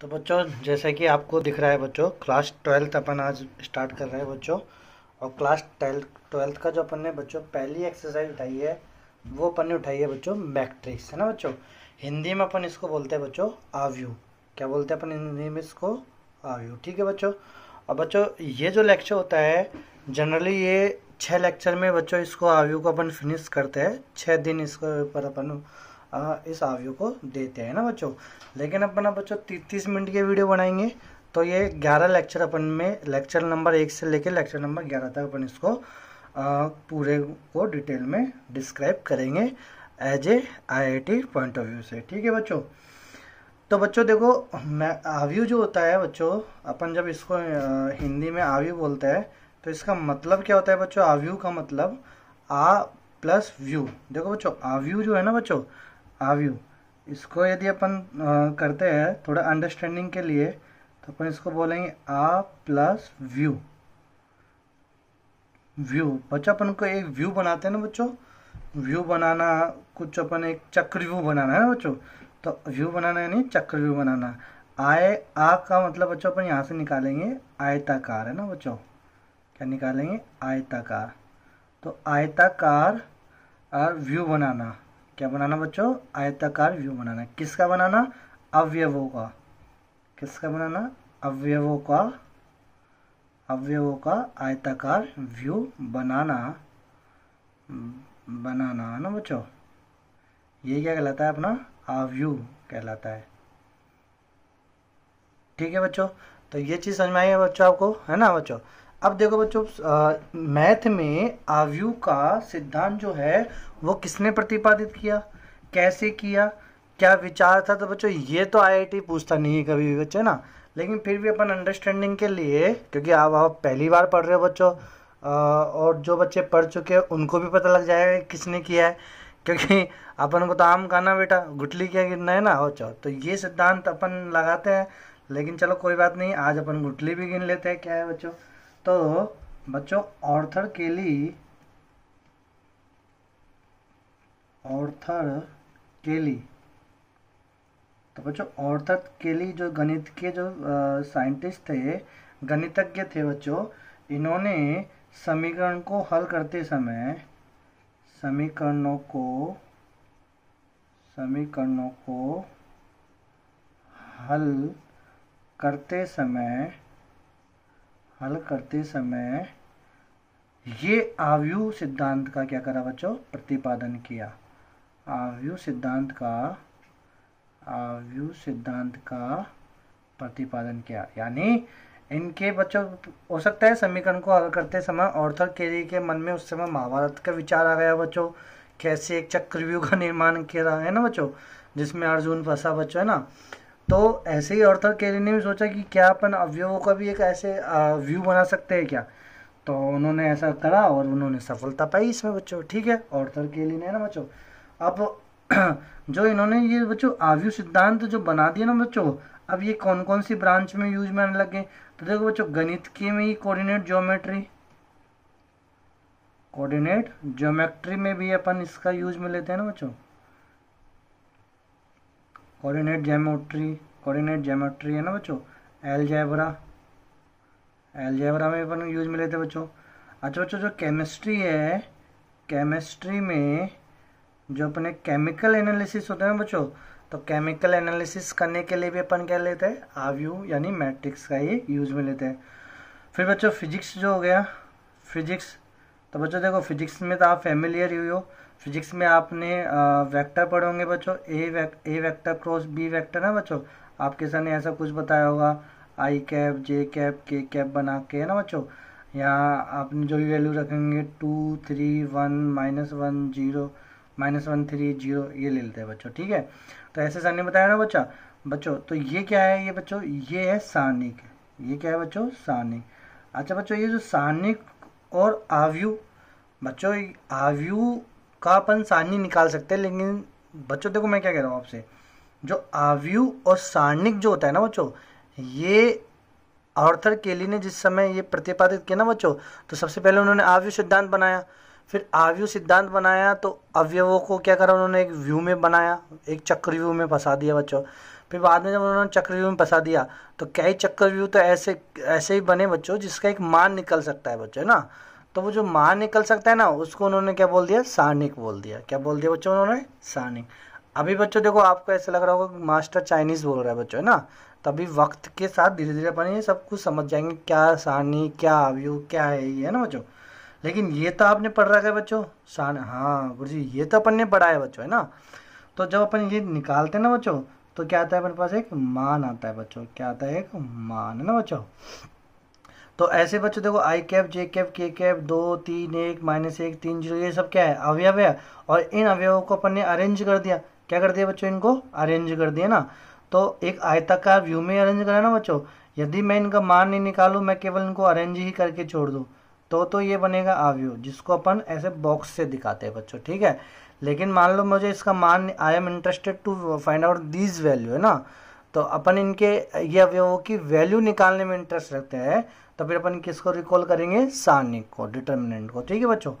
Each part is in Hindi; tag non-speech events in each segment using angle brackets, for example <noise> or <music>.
तो बच्चों जैसे कि आपको दिख रहा है बच्चों क्लास ट्वेल्थ अपन आज स्टार्ट कर रहे हैं बच्चों और क्लास ट्वेल्थ ट्वेल्थ का जो अपन ने बच्चों पहली एक्सरसाइज उठाई है वो अपन ने उठाई है बच्चों मैट्रिक्स है ना बच्चों हिंदी में अपन इसको बोलते हैं बच्चों आव्यू क्या बोलते हैं अपन हिंदी में इसको आव्यू ठीक है बच्चों और बच्चों ये जो लेक्चर होता है जनरली ये छः लेक्चर में बच्चों इसको आव्यू को अपन फिनिश करते हैं छः दिन इसके ऊपर अपन इस आवियों को देते हैं ना बच्चों लेकिन अपन ना बच्चों तीस मिनट के वीडियो बनाएंगे तो ये ग्यारह लेक्चर अपन में लेक्चर नंबर एक से लेकर लेक्चर नंबर ग्यारह तक अपन इसको आ, पूरे को डिटेल में डिस्क्राइब करेंगे as a IIT point of view से ठीक है बच्चों तो बच्चों देखो मैं आव्यू जो होता है बच्चों अपन जब इसको हिंदी में आव्यू बोलते हैं तो इसका मतलब क्या होता है बच्चों आव्यू का मतलब आ प्लस व्यू देखो बच्चों आव्यू जो है ना बच्चों आव्यू इसको यदि अपन करते हैं थोड़ा अंडरस्टैंडिंग के लिए तो अपन इसको बोलेंगे आ प्लस व्यू व्यू बच्चों अपन को एक व्यू बनाते हैं ना बच्चों व्यू बनाना कुछ अपन एक चक्र व्यू बनाना है ना बच्चों तो व्यू बनाना यानी चक्र व्यू बनाना आय आ का मतलब बच्चों अपन यहाँ से निकालेंगे आयताकार है ना बच्चों क्या निकालेंगे आयताकार तो आयताकार और व्यू बनाना क्या बनाना बच्चों आयताकार व्यू बनाना किसका बनाना अवयवों का किसका बनाना अवयवों का अवयवों का आयताकार व्यू बनाना बनाना है ना बच्चों ये क्या कहलाता है अपना अव्यू कहलाता है ठीक है बच्चों तो ये चीज़ समझ में आई है बच्चों आपको है ना बच्चों अब देखो बच्चों मैथ में आवयु का सिद्धांत जो है वो किसने प्रतिपादित किया कैसे किया क्या विचार था तो बच्चों ये तो आईआईटी पूछता नहीं है कभी भी बच्चे ना लेकिन फिर भी अपन अंडरस्टैंडिंग के लिए क्योंकि आप आप पहली बार पढ़ रहे हो बच्चों और जो बच्चे पढ़ चुके हैं उनको भी पता लग जाएगा कि किसने किया है क्योंकि अपन को तो आम खाना बेटा गुटली क्या गिरना है ना हो चो तो ये सिद्धांत अपन लगाते हैं लेकिन चलो कोई बात नहीं आज अपन गुटली भी गिन लेते हैं क्या है बच्चों तो बच्चों ऑर्थर केली ऑर्थर केली तो बच्चों ऑर्थर केली जो गणित के जो साइंटिस्ट थे गणितज्ञ थे बच्चों इन्होंने समीकरण को हल करते समय समीकरणों को समीकरणों को हल करते समय हल करते समय ये आवयु सिद्धांत का क्या करा बच्चों प्रतिपादन किया आवयु सिद्धांत का आवयु सिद्धांत का प्रतिपादन किया यानी इनके बच्चों हो सकता है समीकरण को हल करते समय ऑर्थर केरी के मन में उस समय महाभारत का विचार आ गया बच्चों कैसे एक चक्रव्यूह का निर्माण किया है ना बच्चों जिसमें अर्जुन फंसा बच्चों है ना तो ऐसे ही ऑर्थर केरी ने भी सोचा कि क्या अपन अवयवों का भी एक ऐसे व्यू बना सकते हैं क्या तो उन्होंने ऐसा करा और उन्होंने सफलता पाई इसमें बच्चों ठीक है ऑर्थर केरी ने ना बच्चों अब <clears throat> जो इन्होंने ये बच्चों आवयु सिद्धांत जो बना दिया ना बच्चों अब ये कौन कौन सी ब्रांच में यूज में आने लग गए तो देखो बच्चों गणित के में ही कोऑर्डिनेट ज्योमेट्री कोऑर्डिनेट ज्योमेट्री में भी अपन इसका यूज में लेते हैं ना बच्चों कोऑर्डिनेट जेमोट्री कोऑर्डिनेट जेमोट्री है ना बच्चों एलजेब्रा एलजेब्रा में अपन यूज मिले थे बच्चों अच्छा बच्चों जो केमिस्ट्री है केमिस्ट्री में जो अपने केमिकल एनालिसिस होते हैं बच्चों तो केमिकल एनालिसिस करने के लिए भी अपन क्या लेते हैं आव्यू यानी मैट्रिक्स का ही यूज में लेते हैं फिर बच्चों फिजिक्स जो हो गया फिजिक्स तो बच्चों देखो फिजिक्स में तो आप फेमिलियर ही हो फिजिक्स में आपने वेक्टर पढ़ोगे बच्चों A vec A vector cross B vector ना बच्चों आपके सर ने ऐसा कुछ बताया होगा I cap J cap K cap बना के है ना बच्चों यहाँ आपने जो भी वैल्यू रखेंगे two three one minus one zero minus one three zero ये ले लेते हैं बच्चों ठीक है तो ऐसे सर ने बताया ना बच्चा बच्चों तो ये क्या है ये बच्चों ये है सानिक ये क्या है बच्चों सानिक अच्छा बच्चों ये जो सानिक और आव्यु बच्चों आव्यु का अपन सारणी निकाल सकते हैं लेकिन बच्चों देखो मैं क्या कह रहा हूँ आपसे जो आव्यु और सारणिक जो होता है ना बच्चों ये आर्थर केली ने जिस समय ये प्रतिपादित किया ना बच्चों तो सबसे पहले उन्होंने आवयु सिद्धांत बनाया फिर आवयु सिद्धांत बनाया तो अवयवों को क्या करा उन्होंने एक व्यू में बनाया एक चक्र व्यू में फंसा दिया बच्चों फिर बाद में जब उन्होंने चक्रव्यूह में फंसा दिया तो कई चक्रव्यूह तो ऐसे ऐसे ही बने बच्चों जिसका एक मान निकल सकता है बच्चों है ना तो वो जो मान निकल सकता है ना उसको उन्होंने क्या बोल दिया सारणिक बोल दिया क्या बोल दिया बच्चों उन्होंने सारणिक अभी बच्चों देखो आपको ऐसा लग रहा होगा मास्टर चाइनीज़ बोल रहा है बच्चों है ना तभी तो वक्त के साथ धीरे धीरे अपन ये सब कुछ समझ जाएंगे क्या सारणी क्या आवयु क्या है ये है ना बच्चों लेकिन ये तो आपने पढ़ रखा है बच्चों सान हाँ गुरु जी ये तो अपन ने पढ़ा है बच्चों है ना तो जब अपन ये निकालते हैं ना बच्चों तो क्या आता है अपने पास एक मान आता है बच्चों क्या आता है एक मान है ना बच्चों तो ऐसे बच्चों देखो I cap J cap K cap दो तीन एक माइनस एक तीन जीरो ये सब क्या है अवयव है और इन अवयवों को अपन ने अरेंज कर दिया क्या कर दिया बच्चों इनको अरेंज कर दिया ना तो एक आयताकार व्यू में अरेंज करा ना बच्चों यदि मैं इनका मान नहीं निकालू मैं केवल इनको अरेंज ही करके छोड़ दूँ तो तो ये बनेगा आवयव जिसको अपन ऐसे बॉक्स से दिखाते हैं बच्चों ठीक है लेकिन मान लो मुझे इसका मान I am interested to find out these value है ना तो अपन इनके ये अवयवों की वैल्यू निकालने में इंटरेस्ट रखते हैं तो फिर अपन किसको रिकॉल करेंगे सानिक को डिटर्मिनेंट को ठीक है बच्चों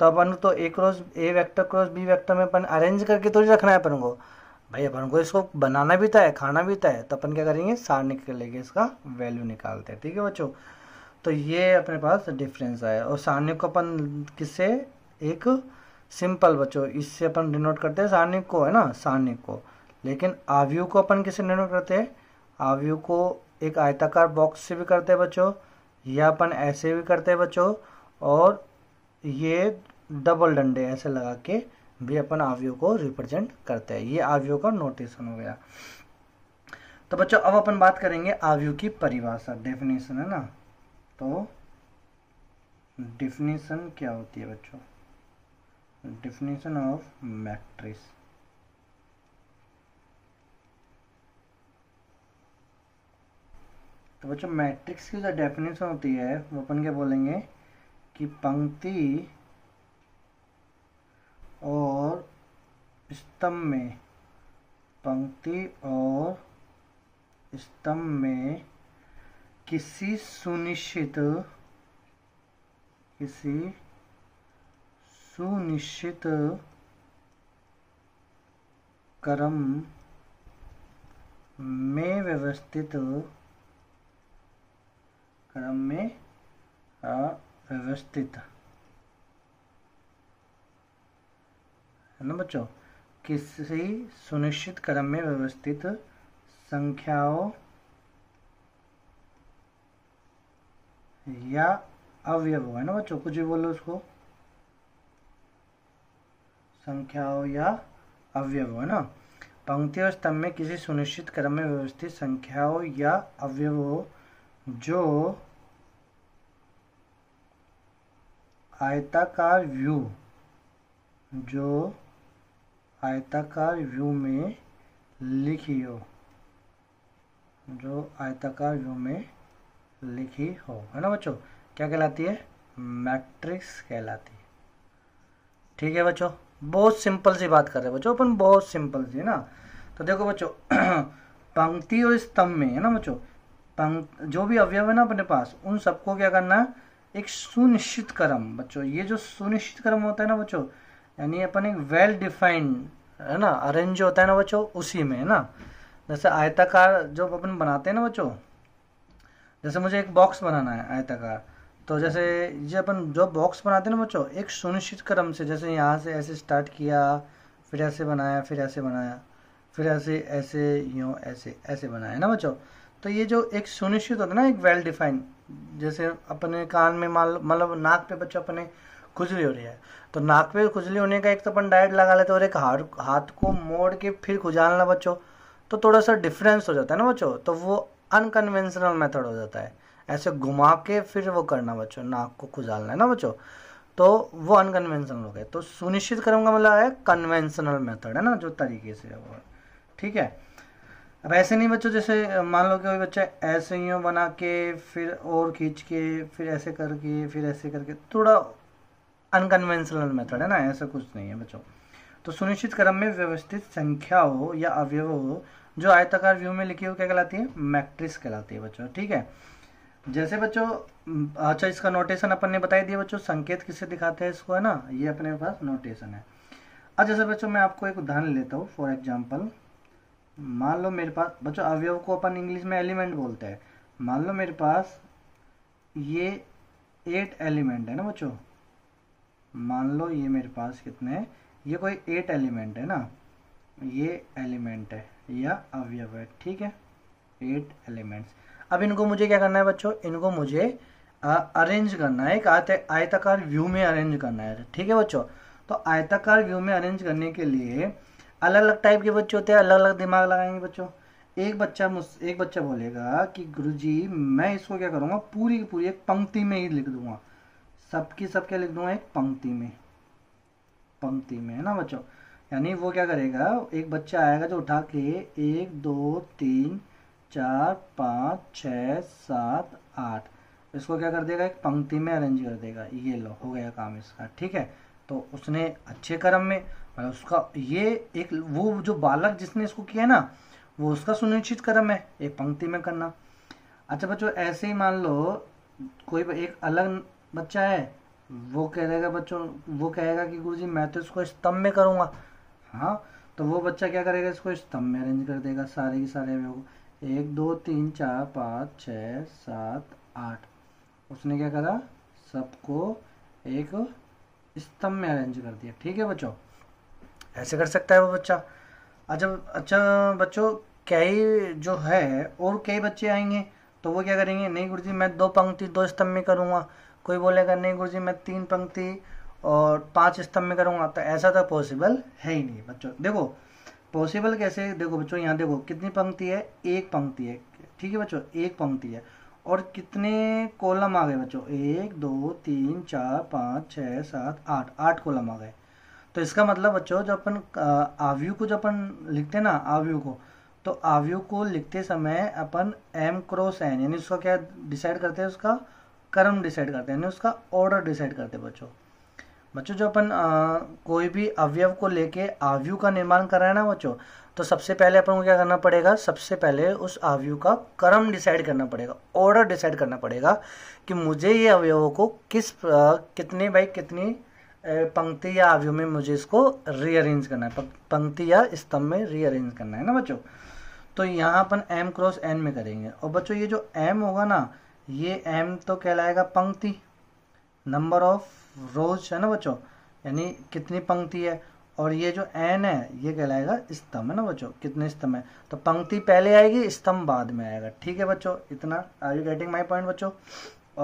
तो अपन तो A cross A vector cross B vector में अपन अरेंज करके थोड़ी रखना है अपन को भाई अपन को इसको बनाना भी था तो है खाना भी था तो है तो अपन क्या करेंगे सारणी के लेके इसका वैल्यू निकालते हैं ठीक है बच्चों तो ये अपने पास डिफरेंस आया और सारणी को अपन किससे एक सिंपल बच्चों इससे अपन डिनोट करते हैं सानिक को है ना सानिक को लेकिन आवयु को अपन किसे डिनोट करते हैं आवयु को एक आयताकार बॉक्स से भी करते हैं बच्चों या अपन ऐसे भी करते हैं बच्चों और ये डबल डंडे ऐसे लगा के भी अपन आवयु को रिप्रेजेंट करते हैं ये आवयु का नोटेशन हो गया तो बच्चों अब अपन बात करेंगे आवयु की परिभाषा डेफिनेशन है ना तो डिफिनेशन क्या होती है बच्चों definition of matrix तो बच्चों मैट्रिक्स की जो डेफिनेशन होती है वो अपन क्या बोलेंगे कि पंक्ति और स्तंभ में पंक्ति और स्तंभ में किसी सुनिश्चित किसी सुनिश्चित क्रम में व्यवस्थित क्रम में अव्यवस्थित है ना बच्चों किसी सुनिश्चित क्रम में व्यवस्थित संख्याओं या अवयव है ना बच्चों कुछ भी बोलो उसको संख्याओं या अवयव है ना पंक्ति और स्तंभ में किसी सुनिश्चित क्रम में व्यवस्थित संख्याओं या अवयवों जो आयताकार व्यू जो आयताकार व्यू में लिखी हो जो आयताकार व्यू में लिखी हो है ना बच्चों क्या कहलाती है मैट्रिक्स कहलाती है ठीक है बच्चों बहुत सिंपल सी बात कर रहे हैं बच्चों अपन बहुत सिंपल सी है ना तो देखो बच्चों <clears throat> पंक्ति और स्तंभ में है ना बच्चों जो भी अवयव है ना अपने पास उन सबको क्या करना है एक सुनिश्चित क्रम बच्चों ये जो सुनिश्चित क्रम होता है ना बच्चों यानी अपन एक वेल डिफाइंड है ना अरेंज होता है ना बच्चों उसी में है ना जैसे आयताकार जो अपन बनाते हैं ना बच्चों जैसे मुझे एक बॉक्स बनाना है आयताकार तो जैसे ये अपन जो बॉक्स बनाते हैं ना बच्चों एक सुनिश्चित क्रम से जैसे यहाँ से ऐसे स्टार्ट किया फिर ऐसे बनाया फिर ऐसे बनाया फिर ऐसे ऐसे यूँ ऐसे ऐसे बनाया ना बच्चों तो ये जो एक सुनिश्चित होता है ना एक वेल डिफाइन जैसे अपने कान में माल मतलब नाक पे बच्चों अपने खुजली हो रही है तो नाक पे खुजली होने का एक तो अपन डाइट लगा लेते हैं और एक हार हाथ को मोड़ के फिर खुजालना बच्चों तो थोड़ा सा डिफरेंस हो जाता है ना बच्चों तो वो अनकन्वेंशनल मेथड हो जाता है ऐसे घुमा के फिर वो करना बच्चों नाक को खुजालना है ना बच्चों तो वो अनकन्वेंशनल हो गया तो सुनिश्चित करूंगा मतलब है कन्वेंशनल मेथड है ना जो तरीके से वो ठीक है अब ऐसे नहीं बच्चों जैसे मान लो कि कोई बच्चा ऐसे ही बना के फिर और खींच के फिर ऐसे करके फिर ऐसे करके थोड़ा अनकन्वेंशनल मेथड है ना ऐसा कुछ नहीं है बच्चों तो सुनिश्चित क्रम में व्यवस्थित संख्या हो या अवयव हो जो आयताकार व्यू में लिखी हो क्या कहलाती है मैट्रिक्स कहलाती है बच्चों ठीक है जैसे बच्चों अच्छा इसका नोटेशन अपन ने बताई दिया बच्चों संकेत किसे दिखाते हैं इसको है ना ये अपने पास नोटेशन है अच्छा जैसे बच्चों मैं आपको एक उदाहरण लेता हूँ फॉर एग्जाम्पल मान लो मेरे पास बच्चों अवयव को अपन इंग्लिश में एलिमेंट बोलते हैं मान लो मेरे पास ये एट एलिमेंट है ना बच्चों मान लो ये मेरे पास कितने हैं ये कोई एट एलिमेंट है ना ये एलिमेंट है या अवयव है ठीक है एट एलिमेंट्स अब इनको मुझे क्या करना है बच्चों इनको मुझे अरेंज करना है एक आयताकार व्यू में अरेंज करना है ठीक है बच्चों तो आयताकार व्यू में अरेंज करने के लिए अलग अलग टाइप के बच्चे होते हैं अलग अलग दिमाग लगाएंगे बच्चों एक बच्चा मुझ एक बच्चा बोलेगा कि गुरुजी मैं इसको क्या करूँगा पूरी की पूरी एक पंक्ति में ही लिख दूंगा सबकी सब क्या लिख दूंगा एक पंक्ति में पंक्ति में है ना बच्चों यानी वो क्या करेगा एक बच्चा आएगा जो उठा के एक दो तीन चार पाँच छ सात आठ इसको क्या कर देगा एक पंक्ति में अरेंज कर देगा ये लो हो गया काम इसका ठीक है तो उसने अच्छे कर्म में मतलब उसका ये एक वो जो बालक जिसने इसको किया ना वो उसका सुनिश्चित क्रम है एक पंक्ति में करना अच्छा बच्चों ऐसे ही मान लो कोई एक अलग बच्चा है वो कह देगा बच्चों वो कहेगा कि गुरु मैं तो इसको स्तंभ में करूँगा हाँ तो वो बच्चा क्या करेगा इसको स्तंभ में अरेंज कर देगा सारे के सारे में एक दो तीन चार पाँच छ सात आठ उसने क्या करा सबको एक स्तंभ में अरेंज कर दिया ठीक है बच्चों ऐसे कर सकता है वो बच्चा अच्छा अच्छा बच्चों कई जो है और कई बच्चे आएंगे तो वो क्या करेंगे नहीं गुरु मैं दो पंक्ति दो स्तंभ में करूँगा कोई बोलेगा नहीं गुरु जी मैं तीन पंक्ति और पांच स्तंभ में करूँगा तो ऐसा तो पॉसिबल है ही नहीं बच्चों देखो पॉसिबल कैसे देखो बच्चों यहाँ देखो कितनी पंक्ति है एक पंक्ति है ठीक है बच्चों एक पंक्ति है और कितने कॉलम आ गए बच्चों एक दो तीन चार पाँच छः सात आठ आठ कॉलम आ गए तो इसका मतलब बच्चों जब अपन आवयू को जब अपन लिखते हैं ना आवयू को तो आवयू को लिखते समय अपन एम क्रॉस एन यानी उसका क्या डिसाइड करते हैं उसका क्रम डिसाइड करते हैं यानी उसका ऑर्डर डिसाइड करते हैं बच्चों बच्चों जो अपन कोई भी अवयव को लेके आवयु का निर्माण कर रहे हैं ना बच्चों तो सबसे पहले अपन को क्या करना पड़ेगा सबसे पहले उस आवयु का क्रम डिसाइड करना पड़ेगा ऑर्डर डिसाइड करना पड़ेगा कि मुझे ये अवयवों को किस कितने बाई कितनी पंक्ति या आवयु में मुझे इसको रीअरेंज करना है पंक्ति या स्तंभ में रीअरेंज करना है ना बच्चों तो यहाँ अपन एम क्रॉस एन में करेंगे और बच्चों ये जो एम होगा ना ये एम तो कहलाएगा पंक्ति नंबर ऑफ रोज है ना बच्चों यानी कितनी पंक्ति है और ये जो एन है ये कहलाएगा स्तंभ है ना बच्चों कितने स्तंभ है तो पंक्ति पहले आएगी स्तंभ बाद में आएगा ठीक है बच्चों इतना are you getting my point बच्चों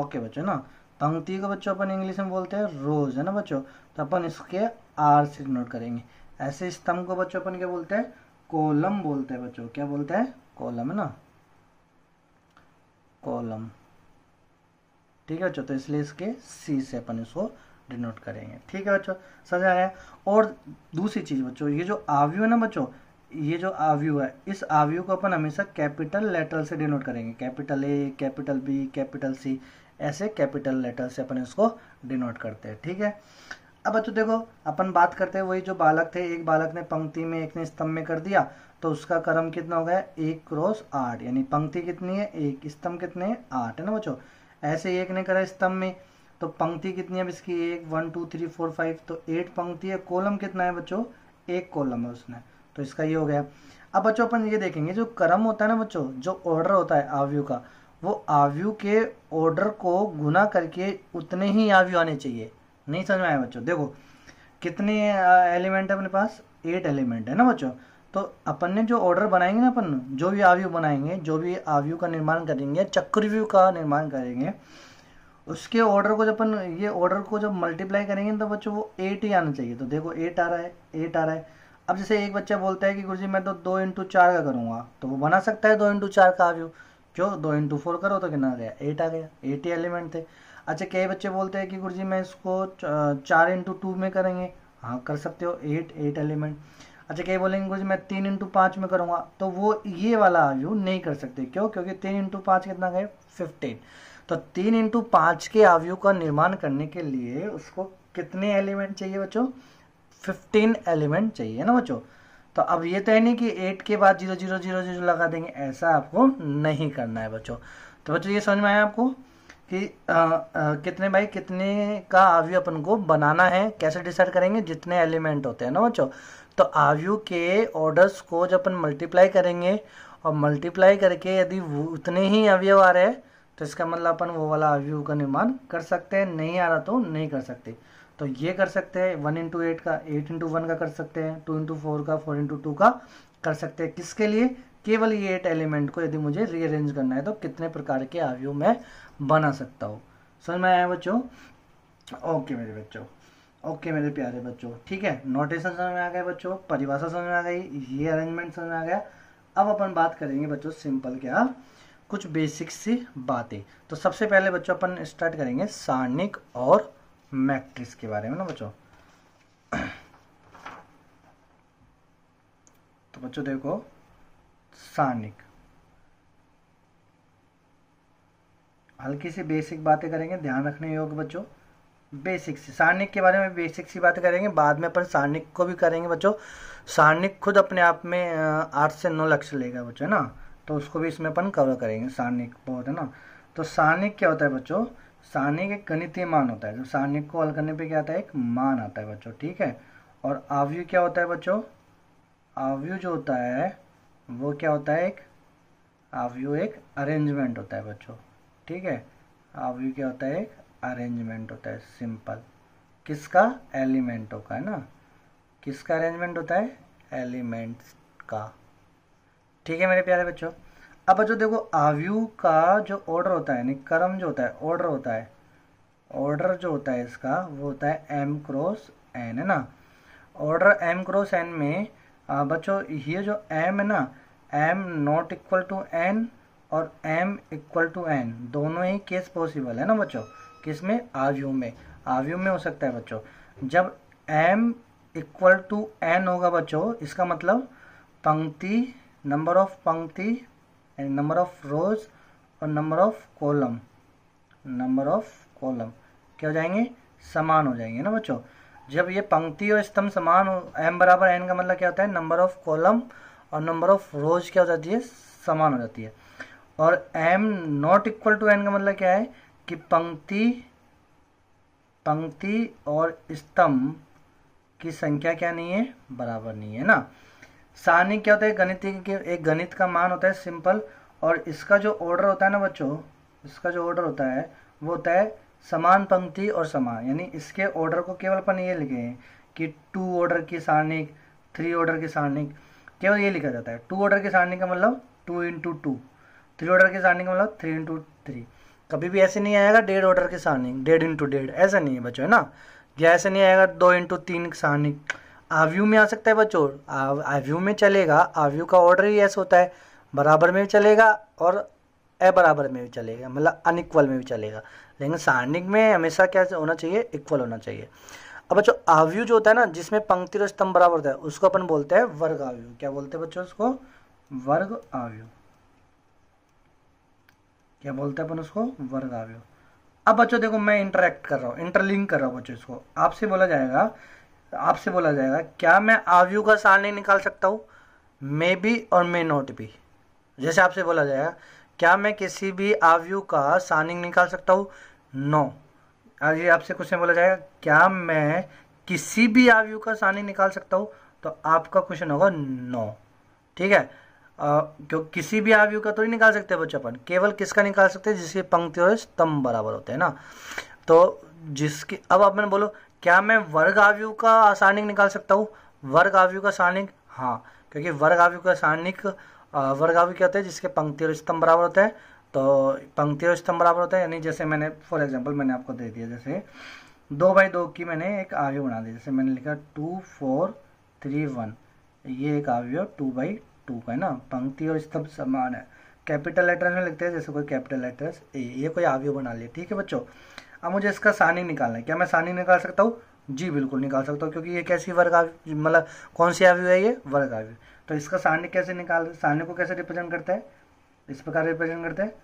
ओके बच्चों ना पंक्ति को बच्चों अपन इंग्लिश में बोलते हैं रोज है ना बच्चों तो अपन इसके आर से नोट करेंगे ऐसे स्तंभ को बच्चों अपन क्या बोलते हैं कोलम बोलते हैं बच्चों क्या बोलते हैं कोलम है ना कोलम ठीक है बच्चों तो इसलिए इसके सी से अपन इसको डिनोट करेंगे ठीक है बच्चों समझ आया और दूसरी चीज़ बच्चों ये जो आव्यू है ना बच्चों ये जो आव्यू है इस आव्यू को अपन हमेशा कैपिटल लेटर से डिनोट करेंगे capital A capital B capital C ऐसे कैपिटल लेटर से अपन इसको डिनोट करते हैं ठीक है अब बच्चों देखो अपन बात करते हैं वही जो बालक थे एक बालक ने पंक्ति में एक ने स्तंभ में कर दिया तो उसका क्रम कितना हो गया एक क्रॉस आठ यानी पंक्ति कितनी है एक स्तंभ कितने आठ है ना बच्चों ऐसे एक ने करा स्तंभ में तो पंक्ति कितनी है अब इसकी एक one two three four five तो एट पंक्ति है कॉलम कितना है बच्चों एक कॉलम है उसने तो इसका ये हो गया अब बच्चों अपन ये देखेंगे जो क्रम होता है ना बच्चों जो ऑर्डर होता है आवयु का वो आवयु के ऑर्डर को गुना करके उतने ही आवयु आने चाहिए नहीं समझ में आया बच्चों देखो कितने एलिमेंट है अपने पास एट एलिमेंट है ना बच्चों तो अपन ने जो ऑर्डर बनाएंगे ना अपन जो भी आवयु बनाएंगे जो भी आवयु का निर्माण करेंगे चक्रव्यू का निर्माण करेंगे उसके ऑर्डर को जब अपन ये ऑर्डर को जब मल्टीप्लाई करेंगे तो बच्चों वो एट ही आना चाहिए तो देखो एट आ रहा है एट आ रहा है अब जैसे एक बच्चा बोलता है कि गुरु मैं तो दो इंटू चार का करूँगा तो वो बना सकता है दो इंटू चार का आवयु जो दो इंटू फोर करो तो कितना आ गया एट आ गया एट ही एलिमेंट थे अच्छा कई बच्चे बोलते हैं कि गुरु मैं इसको चार इंटू टू में करेंगे हाँ कर सकते हो एट एट एलिमेंट अच्छा कई बोलेंगे कुछ मैं तीन इंटू पाँच में करूँगा तो वो ये वाला आयु नहीं कर सकते क्यों क्योंकि तीन इंटू पाँच कितना गए फिफ्टीन तो तीन इंटू पाँच के आवयु का निर्माण करने के लिए उसको कितने एलिमेंट चाहिए बच्चों फिफ्टीन एलिमेंट चाहिए ना बच्चों तो अब ये तो है नहीं कि एट के बाद जीरो जीरो जीरो जीरो लगा देंगे ऐसा आपको नहीं करना है बच्चों तो बच्चों ये समझ में आया आपको कि आ, आ, कितने भाई कितने का आवयु अपन को बनाना है कैसे डिसाइड करेंगे जितने एलिमेंट होते हैं ना बच्चों तो आयु के ऑर्डर्स को जब अपन मल्टीप्लाई करेंगे और मल्टीप्लाई करके यदि उतने ही अवयव आ रहे हैं तो इसका मतलब अपन वो वाला आयु का निर्माण कर सकते हैं नहीं आ रहा तो नहीं कर सकते तो ये कर सकते हैं वन इंटू एट का एट इंटू वन का कर सकते हैं टू इंटू फोर का फोर इंटू टू का कर सकते हैं किसके लिए केवल ये एट एलिमेंट को यदि मुझे रीअरेंज करना है तो कितने प्रकार के आयु मैं बना सकता हूँ समझ में आया बच्चों ओके मेरे बच्चों ओके okay, मेरे प्यारे बच्चों ठीक है नोटेशन समझ में आ गया बच्चों परिभाषा समझ में आ गई ये अरेंजमेंट समझ में आ गया अब अपन बात करेंगे बच्चों सिंपल क्या कुछ बेसिक सी बातें तो सबसे पहले बच्चों अपन स्टार्ट करेंगे सारणिक और मैट्रिक्स के बारे में ना बच्चों तो बच्चों देखो सारणिक हल्की सी बेसिक बातें करेंगे ध्यान रखने योग्य बच्चों बेसिक्स सारणिक के बारे में बेसिक्स की बात करेंगे बाद में अपन सारणिक को भी करेंगे बच्चों सारणिक खुद अपने आप में आठ से नौ लक्ष्य लेगा बच्चों है ना तो उसको भी इसमें अपन कवर करेंगे सारणिक बहुत है ना तो सारणिक क्या होता है बच्चों सारणिक एक गणितीय मान होता है जो तो सारणिक को हल करने पर क्या आता है एक मान आता है बच्चों ठीक है और आवयु क्या होता है बच्चों आवयु जो होता है वो क्या होता है एक आवयु एक अरेंजमेंट होता है बच्चों ठीक है आवयु क्या होता है एक अरेंजमेंट होता है सिंपल किसका एलिमेंटों का है ना किसका अरेंजमेंट होता है एलिमेंट्स का ठीक है मेरे प्यारे बच्चों अब बच्चों देखो आव्यू का जो ऑर्डर होता है यानी क्रम जो होता है ऑर्डर होता है ऑर्डर जो होता है इसका वो होता है एम क्रॉस एन है ना ऑर्डर एम क्रॉस एन में बच्चों ये जो एम है ना M not equal to N और एम इक्वल टू एन दोनों ही केस पॉसिबल है ना बच्चों किस में आव्यू में आव्यू में हो सकता है बच्चों जब एम इक्वल टू एन होगा बच्चों इसका मतलब पंक्ति नंबर ऑफ पंक्ति एंड नंबर ऑफ रोज और number of column number of column क्या हो जाएंगे समान हो जाएंगे ना बच्चों जब ये पंक्ति और स्तंभ समान हो एम बराबर एन का मतलब क्या होता है नंबर ऑफ कॉलम और नंबर ऑफ रोज क्या हो जाती है समान हो जाती है और M not equal to N का मतलब क्या है कि पंक्ति पंक्ति और स्तंभ की संख्या क्या नहीं है बराबर नहीं है ना सारणी क्या होता है गणित के एक गणित का मान होता है सिंपल और इसका जो ऑर्डर होता है ना बच्चों इसका जो ऑर्डर होता है वो होता है समान पंक्ति और समान यानी इसके ऑर्डर को केवल अपन ये लिखे हैं कि टू ऑर्डर की सारणिक थ्री ऑर्डर की सारणिक केवल ये लिखा जाता है टू ऑर्डर की सारणी का मतलब two into two three order की सारणी का मतलब थ्री इंटू थ्री कभी भी ऐसे नहीं आएगा डेढ़ ऑर्डर के सारणी डेढ़ इंटू डेढ़ ऐसा नहीं है बच्चों है ना या ऐसे नहीं आएगा दो इंटू तीन सारणी आव्यू में आ सकता है बच्चों आव्यू में चलेगा आव्यू का ऑर्डर ही ऐसा होता है बराबर में भी चलेगा और ए बराबर में भी चलेगा मतलब अनइक्वल में भी चलेगा लेकिन सारणिक में हमेशा क्या होना चाहिए इक्वल होना चाहिए अब बच्चों आव्यू जो होता है ना जिसमें पंक्ति और स्तंभ बराबर होता है उसको अपन बोलते हैं वर्ग आव्यू क्या बोलते हैं बच्चों उसको वर्ग आव्यू क्या बोलते हैं अपन उसको वर्ग आवय अब बच्चों देखो मैं इंटरेक्ट कर रहा हूँ इंटरलिंक कर रहा हूँ बच्चों इसको आपसे बोला जाएगा आपसे बोला जाएगा क्या मैं आवयु का सारणी निकाल सकता हूँ मे बी और मे नॉट बी जैसे आपसे बोला जाएगा क्या मैं किसी भी आवयु का सारणी निकाल सकता हूँ नो आज ये आपसे क्वेश्चन बोला जाएगा क्या मैं किसी भी आवयु का सारणी निकाल सकता हूँ तो आपका क्वेश्चन होगा नो ठीक है क्यों किसी भी आयु का तो नहीं निकाल सकते बच्चे अपन केवल किसका निकाल सकते हैं जिसकी पंक्ति और स्तंभ बराबर होते हैं ना तो जिसकी अब आप मैंने बोलो क्या मैं वर्ग आयु का सारणिक निकाल सकता हूँ वर्ग आयु का सारणिक हाँ क्योंकि वर्ग आयु का सारणिक वर्ग आयु क्या होता है जिसके पंक्ति और स्तंभ बराबर होते हैं तो पंक्ति और स्तंभ बराबर होता है यानी जैसे मैंने फॉर एग्जाम्पल मैंने आपको दे दिया जैसे दो बाई दो की मैंने एक आयु बना दी जैसे मैंने लिखा टू फोर थ्री वन ये एक आवयु टू बाई टू है ना पंक्ति और स्तंभ समान है कैपिटल लेटर्स में लिखते हैं जैसे कोई कैपिटल लेटर्स ए ये कोई आवयव बना लिया ठीक है बच्चों अब मुझे इसका सानी निकालना है क्या मैं सानी निकाल सकता हूँ जी बिल्कुल निकाल सकता हूँ क्योंकि ये कैसी वर्ग आवयु मतलब कौन सी आवयु है ये वर्ग आवयु तो इसका सानी कैसे निकाल सानी को कैसे रिप्रेजेंट करता है इस प्रकार रिप्रेजेंट करता है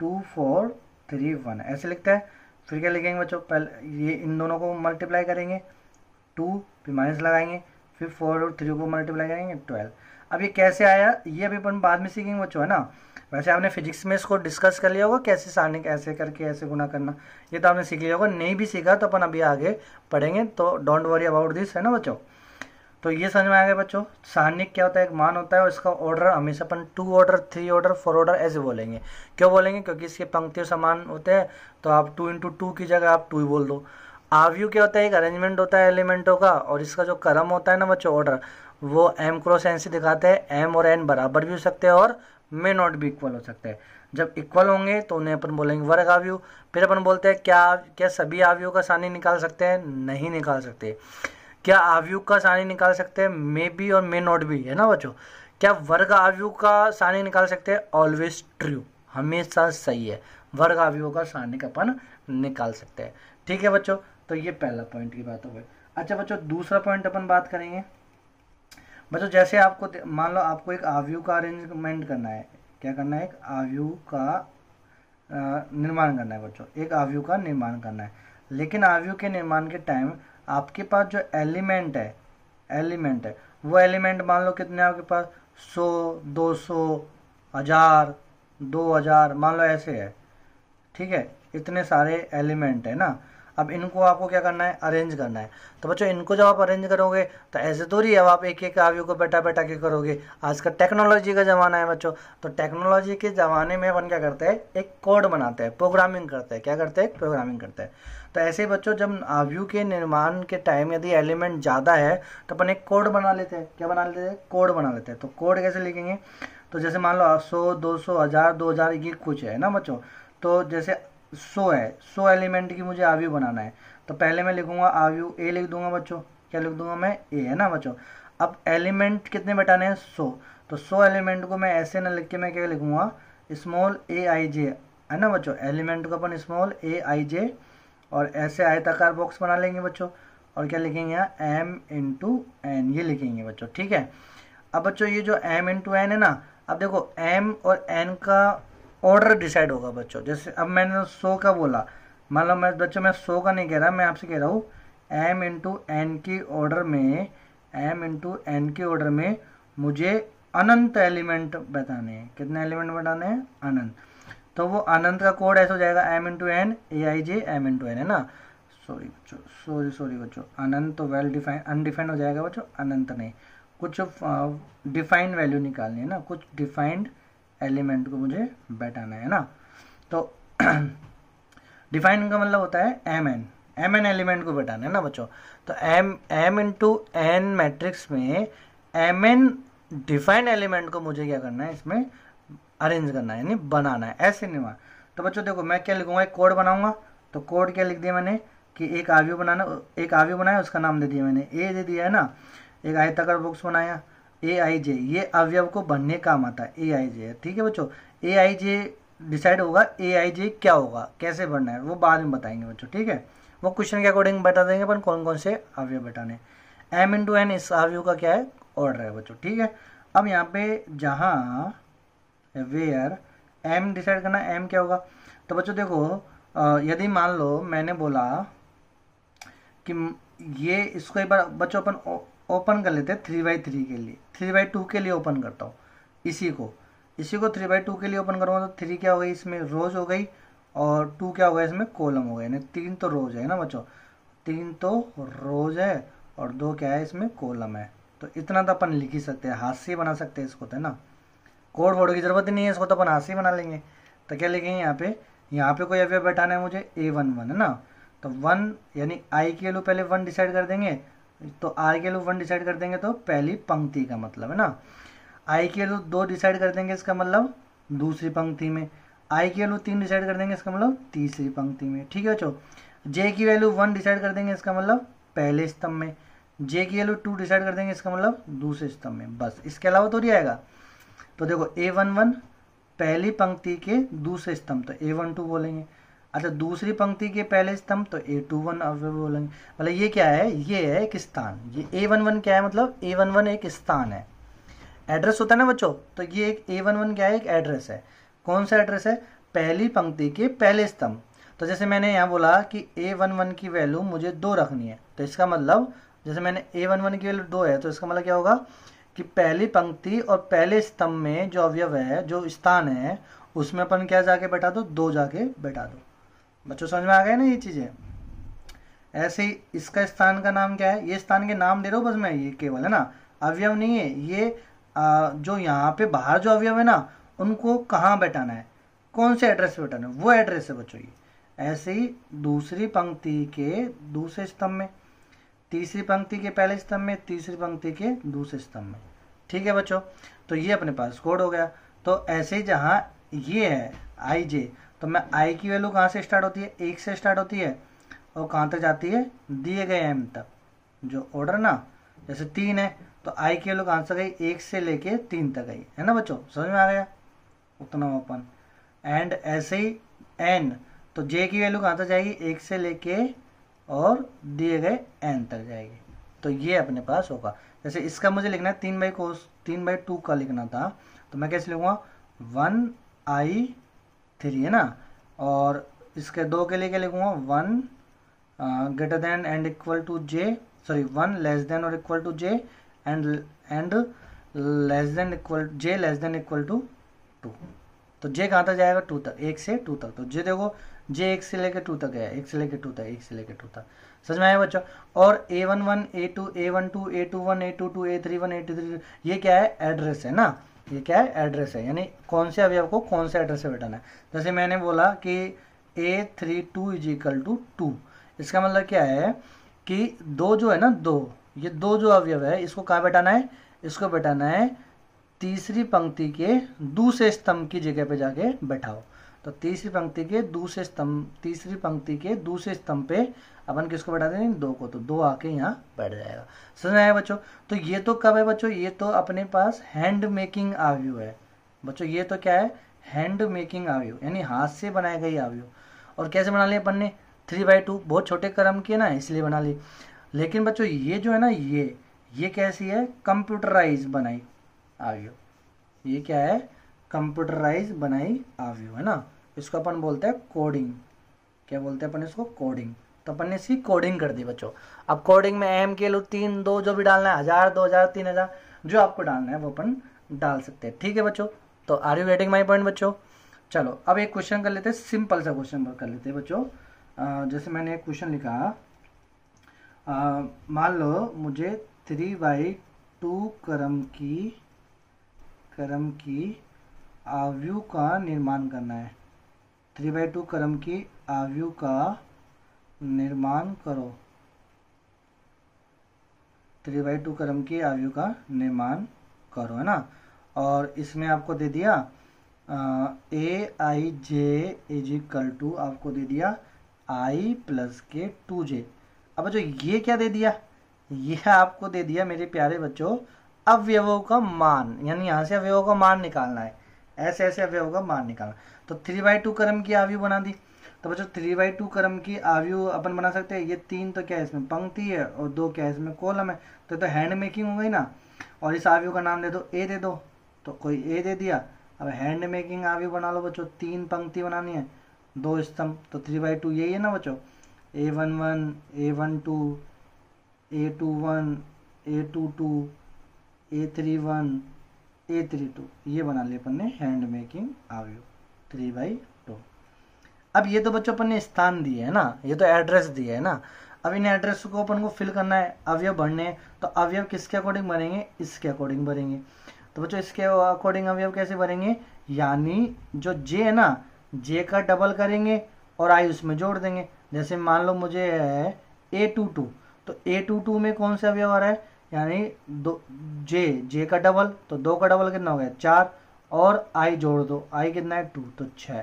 टू फोर थ्री वन ऐसे लिखता है फिर क्या लिखेंगे बच्चों पहले ये इन दोनों को मल्टीप्लाई करेंगे टू फिर माइनस लगाएंगे फिर फोर और थ्री को मल्टीप्लाई करेंगे ट्वेल्व अब ये कैसे आया ये अभी अपन बाद में सीखेंगे बच्चों है ना वैसे आपने फिजिक्स में इसको डिस्कस कर लिया होगा कैसे सारणिक ऐसे करके ऐसे गुना करना ये तो आपने सीख लिया होगा नहीं भी सीखा तो अपन अभी आगे पढ़ेंगे तो डोंट वरी अबाउट दिस है ना बच्चों तो ये समझ में आ गया बच्चों सारणिक क्या होता है एक मान होता है और इसका ऑर्डर हमेशा अपन two order three order four order ऐसे बोलेंगे क्यों बोलेंगे क्योंकि इसके पंक्तियों समान होते हैं तो आप टू इंटू टू की जगह आप टू ही बोल दो आवयू क्या होता है एक अरेंजमेंट होता है एलिमेंटों का और इसका जो क्रम होता है ना बच्चों ऑर्डर वो एम क्रॉस एन से दिखाते हैं एम और एन बराबर भी हो सकते हैं और मे नॉट भी इक्वल हो सकते हैं जब इक्वल होंगे तो उन्हें अपन बोलेंगे वर्ग आवयु फिर अपन बोलते हैं क्या क्या सभी आवयु का सानी निकाल सकते हैं नहीं निकाल सकते क्या आवयु का सानी निकाल सकते हैं मे बी और मे नॉट भी है ना बच्चों क्या वर्ग आवयु का सानी निकाल सकते हैं ऑलवेज ट्रू हमेशा सही है वर्ग आवयु का का अपन निकाल सकते हैं ठीक है बच्चों तो ये पहला पॉइंट की बात हो गई अच्छा बच्चों दूसरा पॉइंट अपन बात करेंगे बच्चों मतलब जैसे आपको मान लो आपको एक आव्यू का अरेंजमेंट करना है क्या करना है एक आव्यू का निर्माण करना है बच्चों एक आव्यू का निर्माण करना है लेकिन आव्यू के निर्माण के टाइम आपके पास जो एलिमेंट है एलिमेंट है वो एलिमेंट मान लो कितने आपके पास सौ दो सौ हजार दो हजार मान लो ऐसे है ठीक है इतने सारे एलिमेंट है ना अब इनको आपको क्या करना है अरेंज करना है तो बच्चों इनको जब आप अरेंज करोगे तो ऐसे तो थोड़ी अब आप एक एक आवियों को बैठा बैठा के करोगे आज का टेक्नोलॉजी का ज़माना है बच्चों तो टेक्नोलॉजी के ज़माने में अपन क्या करते हैं एक कोड बनाते हैं प्रोग्रामिंग करते हैं क्या करते हैं प्रोग्रामिंग करते हैं तो ऐसे ही बच्चों जब आवयु के निर्माण के टाइम यदि एलिमेंट ज़्यादा है तो अपन एक कोड बना लेते हैं क्या बना लेते हैं कोड बना लेते हैं तो कोड कैसे लिखेंगे तो जैसे मान लो सौ दो सौ हज़ार दो हज़ार ये कुछ है ना बच्चों तो जैसे सो है सो एलिमेंट की मुझे आव्यू बनाना है तो पहले मैं लिखूंगा आव्यू ए लिख दूंगा बच्चों क्या लिख दूंगा मैं ए है ना बच्चों अब एलिमेंट कितने बैठाने हैं सो तो सो एलिमेंट को मैं ऐसे ना लिख के मैं क्या लिखूंगा स्मॉल ए आई जे है ना बच्चों एलिमेंट को अपन स्मॉल ए आई जे और ऐसे आयताकार बॉक्स बना लेंगे बच्चों और क्या लिखेंगे यहाँ एम इंटू एन ये लिखेंगे बच्चों ठीक है अब बच्चों ये जो एम इंटू एन है ना अब देखो एम और एन का ऑर्डर डिसाइड होगा बच्चों जैसे अब मैंने सो का बोला मान लो मैं बच्चों मैं सो का नहीं कह रहा मैं आपसे कह रहा हूँ एम इंटू एन के ऑर्डर में एम इंटू एन के ऑर्डर में मुझे अनंत एलिमेंट बताने हैं कितने एलिमेंट बताने हैं अनंत तो वो अनंत का कोड ऐसा हो जाएगा M into N A I J M into N है ना सॉरी बच्चों सॉरी सॉरी बच्चों अनंत तो वेल डिफाइन अनडिफाइंड हो जाएगा बच्चों अनंत नहीं कुछ डिफाइंड वैल्यू निकालनी है ना कुछ डिफाइंड एलिमेंट को मुझे बैठाना है ना तो डिफाइन <clears throat> का मतलब होता है M N M N element को बैठाना है ना बच्चों तो M M into N matrix में एम एन डिफाइन एलिमेंट को मुझे क्या करना है इसमें अरेंज करना है यानी बनाना है ऐसे नहीं हुआ तो बच्चों देखो मैं क्या लिखूंगा एक कोड बनाऊंगा तो कोड क्या लिख दिया मैंने कि एक आवयू बनाना एक आवयू बनाया उसका नाम दे दिया मैंने ए दे दिया है ना एक आयताकार बॉक्स बनाया ए आई जे ये अवयव को बनने काम आता है ए आई जे ठीक है बच्चों ए आई जे डिसाइड होगा ए आई जे क्या होगा कैसे बनना है वो बाद में बताएंगे बच्चों ठीक है वो क्वेश्चन के अकॉर्डिंग बता देंगे अपन कौन कौन से अवयव बताने एम इन टू एन इस अवयव का क्या है ऑर्डर है बच्चों ठीक है अब यहाँ पे जहाँ वेयर एम डिसाइड करना एम क्या होगा तो बच्चों देखो यदि मान लो मैंने बोला कि ये इसको एक बार बच्चों अपन ओपन कर लेते हैं थ्री बाई थ्री के लिए थ्री बाई टू के लिए ओपन करता हूँ इसी को इसी को थ्री बाई टू के लिए ओपन करूँगा तो थ्री क्या हो गई इसमें रोज हो गई और टू क्या हो गया इसमें कॉलम हो गया यानी तीन तो रोज है ना बच्चों तीन तो रोज है और दो क्या है इसमें कॉलम है तो इतना तो अपन लिख ही सकते हैं हाथ से ही बना सकते हैं इसको तो है ना कोड वोड की ज़रूरत नहीं है इसको तो अपन हाथ से ही बना लेंगे तो क्या लिखेंगे यहाँ पे यहाँ पे कोई अवयव बैठाना है मुझे ए वन वन है ना तो वन यानी आई के वैल्यू पहले वन डिसाइड कर देंगे तो आर के लिए वन डिसाइड कर देंगे तो पहली पंक्ति का मतलब है ना आई की लिए दो डिसाइड कर देंगे इसका मतलब दूसरी पंक्ति में आई की वैल्यू तीन डिसाइड कर देंगे इसका मतलब तीसरी पंक्ति में ठीक है चो जे की वैल्यू वन डिसाइड कर देंगे इसका मतलब पहले स्तंभ में जे की वैल्यू टू डिसाइड कर देंगे इसका मतलब दूसरे स्तंभ में बस इसके अलावा तो नहीं आएगा तो देखो ए वन वन पहली पंक्ति के दूसरे स्तंभ तो ए वन टू बोलेंगे अच्छा दूसरी पंक्ति के पहले स्तंभ तो ए टू वन बोलेंगे मतलब ये क्या है ये है एक स्थान ये ए वन वन क्या है मतलब ए वन वन एक स्थान है एड्रेस होता है ना बच्चों तो ये एक ए वन वन क्या है एक एड्रेस है कौन सा एड्रेस है पहली पंक्ति के पहले स्तंभ तो जैसे मैंने यहाँ बोला कि ए वन वन की वैल्यू मुझे दो रखनी है तो इसका मतलब जैसे मैंने ए वन वन की वैल्यू दो है तो इसका मतलब क्या होगा कि पहली पंक्ति और पहले स्तंभ में जो अवयव है जो स्थान है उसमें अपन क्या जाके बैठा दो दो जाके बैठा दो बच्चों तो समझ में आ गए ना ये चीज़ें ऐसे ही इसका स्थान का नाम क्या है ये स्थान के नाम दे रहा हूँ बस मैं ये केवल है ना अवयव नहीं है ये आ, जो यहाँ पे बाहर जो अवयव है ना उनको कहाँ बैठाना है कौन से एड्रेस पे बैठाना है वो एड्रेस है बच्चों ये ऐसे ही दूसरी पंक्ति के दूसरे स्तंभ में तीसरी पंक्ति के पहले स्तंभ में तीसरी पंक्ति के दूसरे स्तंभ में ठीक है बच्चों तो ये अपने पास कोड हो गया तो ऐसे ही जहाँ ये है आई जे तो मैं आई की वैल्यू कहाँ से स्टार्ट होती है एक से स्टार्ट होती है और कहाँ तक जाती है दिए गए एम तक जो ऑर्डर ना जैसे तीन है तो आई की वैल्यू कहाँ से गई एक से लेके तीन तक गई है ना बच्चों समझ में आ गया उतना ओपन एंड ऐसे ही एन तो जे की वैल्यू कहाँ तक जाएगी एक से लेके और दिए गए एन तक जाएगी तो ये अपने पास होगा जैसे इसका मुझे लिखना है तीन बाई कोस तीन बाई टू का लिखना था तो मैं कैसे लिखूंगा वन आई थ्री है ना और इसके दो के लिए क्या लिखूंगा one greater than and equal to J sorry one less than और equal to J and and less than equal J less than equal to to तो जे कहाँ तक जाएगा टू तक एक से टू तक तो जे देखो जे एक से लेकर टू तक गया एक से लेकर टू तक एक से लेकर टू तक समझ में आया बच्चों और A one one A two A one two A two one A two two A three one A two three ये क्या है एड्रेस है ना ये क्या है एड्रेस है यानी कौन से अवयव को कौन से एड्रेस पे बैठाना है जैसे मैंने बोला कि A three two is equal to two इसका मतलब क्या है कि दो जो है ना दो ये दो जो अवयव है इसको कहाँ बैठाना है इसको बैठाना है तीसरी पंक्ति के दूसरे स्तंभ की जगह पे जाके बैठाओ तो तीसरी पंक्ति के दूसरे स्तंभ तीसरी पंक्ति के दूसरे स्तंभ पे अपन किसको बैठा देंगे दो को तो दो आके यहाँ बैठ जाएगा समझ आया बच्चों तो ये तो कब है बच्चों ये तो अपने पास हैंड मेकिंग आवयु है बच्चों ये तो क्या है हैंड मेकिंग आवयु यानी हाथ से बनाई गई आवयु और कैसे बना लिया अपन ने थ्री बाई टू बहुत छोटे क्रम किए ना इसलिए बना ली लेकिन बच्चों ये जो है ना ये ये कैसी है कंप्यूटराइज बनाई आवयु ये क्या है कंप्यूटराइज बनाई आवयु है ना इसको अपन बोलते हैं कोडिंग क्या बोलते हैं अपन इसको कोडिंग तो अपन ने इसकी कोडिंग कर दी बच्चों अब कोडिंग में एम के लो तीन दो जो भी डालना है हज़ार दो हज़ार तीन हज़ार जो आपको डालना है वो अपन डाल सकते हैं ठीक है बच्चों तो are you getting my point बच्चों चलो अब एक क्वेश्चन कर लेते हैं सिंपल सा क्वेश्चन कर लेते हैं बच्चों जैसे मैंने एक क्वेश्चन लिखा मान लो मुझे थ्री बाई टू क्रम की क्रम की आवयु का निर्माण करना है थ्री बाई टू क्रम की आवयु का निर्माण करो थ्री बाई टू क्रम की आवयु का निर्माण करो है ना और इसमें आपको दे दिया A I J is equal to आपको दे दिया आई प्लस के टू जे अब जो ये क्या दे दिया ये आपको दे दिया मेरे प्यारे बच्चों अवयवों का मान यानी यहां से अवयवों का मान निकालना है ऐसे ऐसे अवयव का मान निकालना तो थ्री बाई टू कर्म की आवयु बना दी तो बच्चों थ्री बाई टू कर्म की आवयु अपन बना सकते हैं ये तीन तो क्या है इसमें पंक्ति है और दो क्या है इसमें कॉलम है तो तो हैंड मेकिंग हो गई ना और इस आवयु का नाम दे दो ए दे दो तो कोई ए दे दिया अब हैंड मेकिंग आवयु बना लो बच्चों तीन पंक्ति बनानी है दो स्तंभ तो थ्री बाई टू यही है ना बच्चो A one one A one two A two one A two two A three one A three two ये बना लिया अपन ने हैंड मेकिंग आवयु थ्री बाई टू अब ये तो बच्चों अपन ने स्थान दिए है ना ये तो एड्रेस दिया है ना अब इन एड्रेस को अपन को फिल करना है अवयव भरने तो अवयव किसके अकॉर्डिंग भरेंगे इसके अकॉर्डिंग भरेंगे तो बच्चों इसके अकॉर्डिंग अवयव कैसे भरेंगे यानी जो जे है ना जे का डबल करेंगे और आई उसमें जोड़ देंगे जैसे मान लो मुझे ए टू टू तो ए टू टू में कौन सा अवयव आ रहा है यानी दो जे जे का डबल तो दो का डबल कितना हो गया चार और आई जोड़ दो आई कितना है टू तो छः